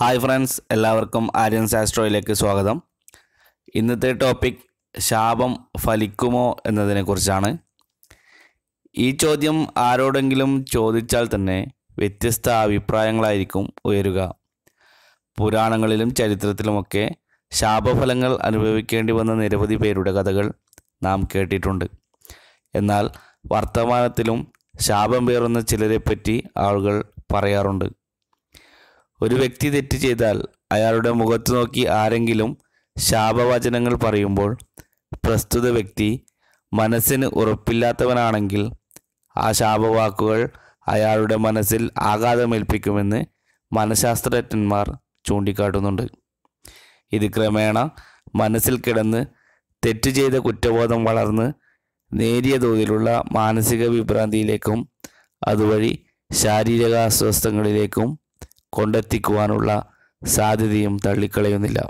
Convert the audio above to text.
hi friends എല്ലാവർക്കും ആര്യൻ ആസ്ട്രോയിലേക്ക് സ്വാഗതം ഇന്നത്തെ ടോപ്പിക് ശാപം ഫലിക്കുമോ എന്നതിനെക്കുറിച്ചാണ് ഈ ചോദ്യം ആരോടെങ്കിലും ചോദിച്ചാൽ തന്നെ വ്യത്യസ്ത അഭിപ്രായങ്ങളായിരിക്കും ഉയരുക പുരാണങ്ങളിലും ചരിത്രത്തിലുമൊക്കെ ശാപഫലങ്ങൾ അനുഭവിക്കേണ്ടി വന്ന നിരവധി പേരുടെ കഥകൾ നാം കേട്ടിട്ടുണ്ട് എന്നാൽ വർത്തമാനത്തിലും ശാപം പേറുന്ന ചിലരെപ്പറ്റി ആളുകൾ പറയാറുണ്ട് ഒരു വ്യക്തി തെറ്റ് ചെയ്താൽ അയാളുടെ മുഖത്ത് നോക്കി ആരെങ്കിലും ശാപവചനങ്ങൾ പറയുമ്പോൾ പ്രസ്തുത വ്യക്തി മനസ്സിന് ഉറപ്പില്ലാത്തവനാണെങ്കിൽ ആ ശാപവാക്കുകൾ അയാളുടെ മനസ്സിൽ ആഘാതമേൽപ്പിക്കുമെന്ന് മനഃശാസ്ത്രജ്ഞന്മാർ ചൂണ്ടിക്കാട്ടുന്നുണ്ട് ഇത് ക്രമേണ മനസ്സിൽ കിടന്ന് തെറ്റ് ചെയ്ത കുറ്റബോധം വളർന്ന് നേരിയ തോതിലുള്ള മാനസിക വിഭ്രാന്തിയിലേക്കും അതുവഴി ശാരീരിക അസ്വസ്ഥങ്ങളിലേക്കും കൊണ്ടെത്തിക്കുവാനുള്ള സാധ്യതയും തള്ളിക്കളയുന്നില്ല